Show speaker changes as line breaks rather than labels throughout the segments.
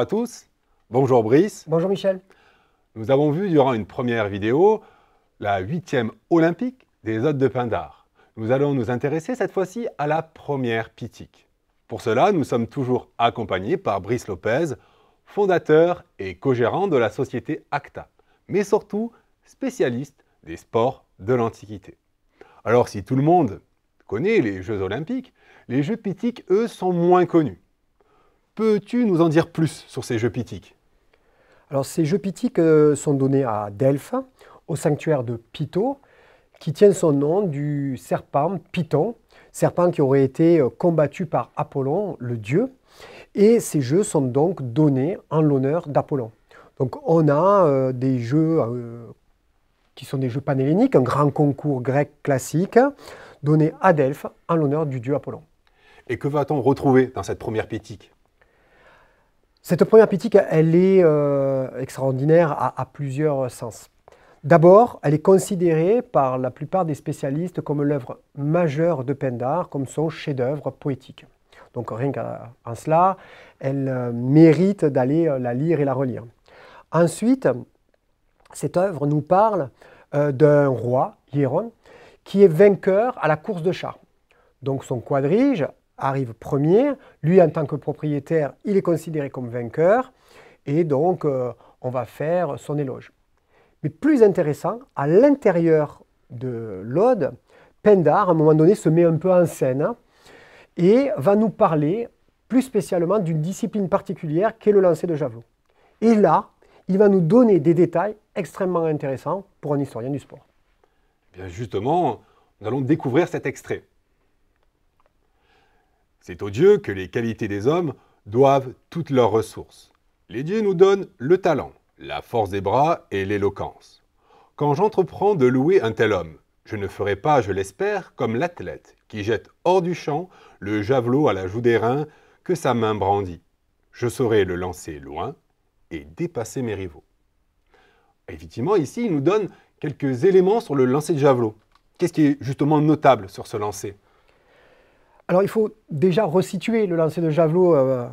à tous. Bonjour Brice. Bonjour Michel. Nous avons vu durant une première vidéo la huitième olympique des hôtes de Pindar. Nous allons nous intéresser cette fois-ci à la première pitique. Pour cela, nous sommes toujours accompagnés par Brice Lopez, fondateur et co-gérant de la société ACTA, mais surtout spécialiste des sports de l'Antiquité. Alors si tout le monde connaît les Jeux olympiques, les Jeux pitiques, eux, sont moins connus.
Peux-tu nous en dire plus sur ces jeux pythiques Alors ces jeux pythiques euh, sont donnés à Delphes, au sanctuaire de Pytho, qui tient son nom du serpent Python, serpent qui aurait été euh, combattu par Apollon, le dieu. Et ces jeux sont donc donnés en l'honneur d'Apollon. Donc on a euh, des jeux qui sont des jeux panhelléniques, un grand concours grec classique donné à Delphes en l'honneur du dieu Apollon.
Et que va-t-on retrouver dans cette première pythique
cette première politique, elle est euh, extraordinaire à, plusieurs sens. D'abord, elle est considérée par la plupart des spécialistes comme l'œuvre majeure de Pindar, comme son chef-d'œuvre poétique. Donc rien qu'en cela, elle euh, mérite d'aller euh, la lire et la relire. Ensuite, cette œuvre nous parle d'un roi, Hieron, qui est vainqueur à la course de chars. Donc son quadrige arrive premier. Lui, en tant que propriétaire, il est considéré comme vainqueur. Et donc, euh, on va faire son éloge. Mais plus intéressant, à l'intérieur de l'Aude, Pindar, à un moment donné, se met un peu en scène et va nous parler plus spécialement d'une discipline particulière qu'est le lancer de javelot. Et là, il va nous donner des détails extrêmement intéressants pour un historien du sport.
bien justement, nous allons découvrir cet extrait. C'est aux dieux que les qualités des hommes doivent toutes leurs ressources. Les dieux nous donnent le talent, la force des bras et l'éloquence. Quand j'entreprends de louer un tel homme, je ne ferai pas, je l'espère, comme l'athlète qui jette hors du champ le javelot à la joue des reins que sa main brandit. Je saurai le lancer loin et dépasser mes rivaux. Effectivement, ici, il nous donne quelques éléments sur le lancer de javelot. Qu'est-ce qui est justement notable sur ce lancer
alors il faut déjà resituer le lancer de javelot, euh,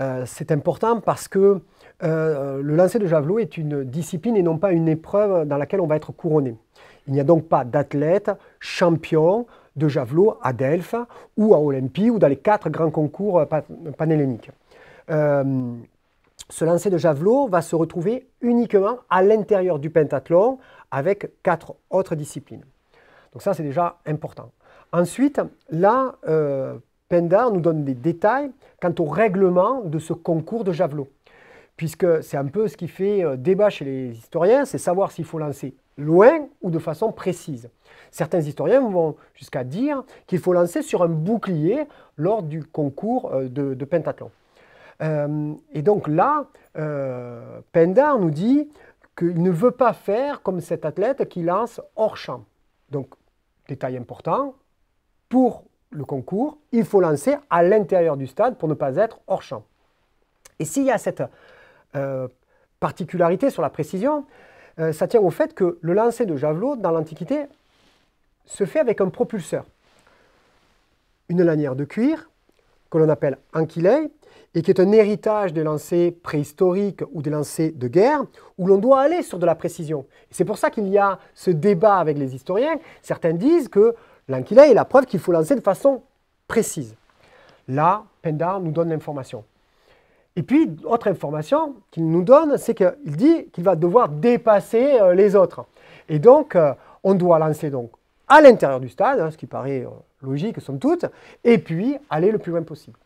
euh, c'est important parce que euh, le lancer de javelot est une discipline et non pas une épreuve dans laquelle on va être couronné. Il n'y a donc pas d'athlète champion de javelot à Delphes ou à Olympie ou dans les quatre grands concours panhelléniques. ce lancer de javelot va se retrouver uniquement à l'intérieur du pentathlon avec quatre autres disciplines. Donc ça c'est déjà important. Ensuite, là, euh, nous donne des détails quant au règlement de ce concours de javelot, puisque c'est un peu ce qui fait euh, débat chez les historiens, c'est savoir s'il faut lancer loin ou de façon précise. Certains historiens vont jusqu'à dire qu'il faut lancer sur un bouclier lors du concours euh, de, pentathlon. Euh, et donc là, euh, nous dit qu'il ne veut pas faire comme cet athlète qui lance hors champ. Donc, détail important, pour le concours, il faut lancer à l'intérieur du stade pour ne pas être hors champ. Et s'il y a cette euh, particularité sur la précision, euh, ça tient au fait que le lancer de javelot dans l'Antiquité se fait avec un propulseur, une lanière de cuir que l'on appelle ankylée et qui est un héritage des lancers préhistoriques ou des lancers de guerre, où l'on doit aller sur de la précision. C'est pour ça qu'il y a ce débat avec les historiens. Certains disent que L'ankylée est la preuve qu'il faut lancer de façon précise. Là, Penda nous donne l'information. Et puis, autre information qu'il nous donne, c'est qu'il dit qu'il va devoir dépasser euh, les autres. Et donc, euh, on doit lancer donc à l'intérieur du stade, hein, ce qui paraît euh, logique, somme toute, et puis aller le plus loin possible.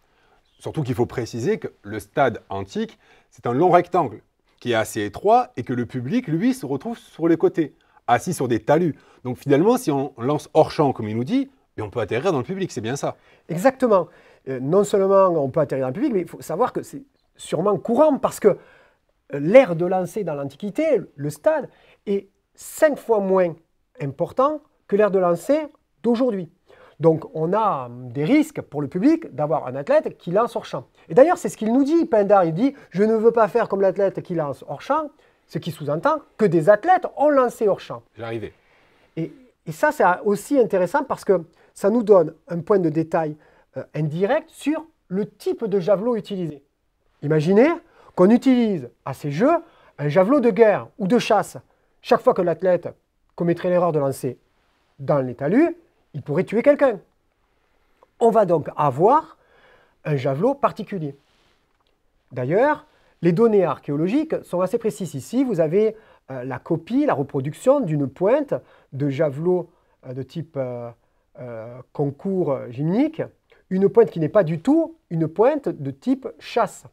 Surtout qu'il faut
préciser que le stade antique, c'est un long rectangle qui est assez étroit et que le public, lui, se retrouve sur les côtés assis sur des talus. Donc finalement, si on lance hors champ, comme il
nous dit, ben, on peut atterrir dans le public, c'est bien ça. Exactement. Euh, non seulement on peut atterrir dans le public, mais il faut savoir que c'est sûrement courant parce que euh, l'air de lancer dans l'Antiquité, le stade, est cinq fois moins important que l'air de lancer d'aujourd'hui. Donc on a hum, des risques pour le public d'avoir un athlète qui lance hors champ. Et d'ailleurs, c'est ce qu'il nous dit, Pindar. Il dit, je ne veux pas faire comme l'athlète qui lance hors champ, ce qui sous-entend que des athlètes ont lancé hors champ. J'arrivais. Et, et ça, c'est aussi intéressant parce que ça nous donne un point de détail euh, indirect sur le type de javelot utilisé. Imaginez qu'on utilise à ces jeux un javelot de guerre ou de chasse. Chaque fois que l'athlète commettrait l'erreur de lancer dans les talus, il pourrait tuer quelqu'un. On va donc avoir un javelot particulier. D'ailleurs, les données archéologiques sont assez précises ici. Vous avez euh, la copie, la reproduction d'une pointe de javelot euh, de type euh, concours gymnique, une pointe qui n'est pas du tout une pointe de type chasse.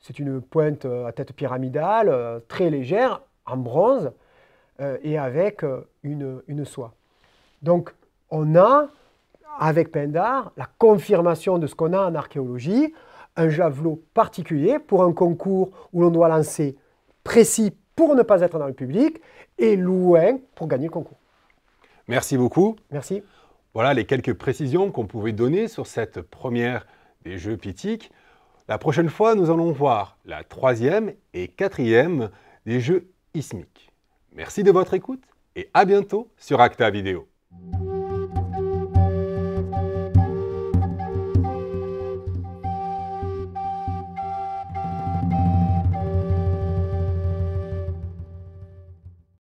C'est une pointe à tête pyramidale, très légère, en bronze et avec une, une soie. Donc on a, avec Pindar, la confirmation de ce qu'on a en archéologie, un javelot particulier pour un concours où l'on doit lancer précis pour ne pas être dans le public et loin pour gagner le concours.
Merci beaucoup. Merci. Voilà les quelques précisions qu'on pouvait donner sur cette première des Jeux pitiques. La prochaine fois, nous allons voir la troisième et quatrième des Jeux Ismiques. Merci de votre écoute et à bientôt sur Acta Vidéo.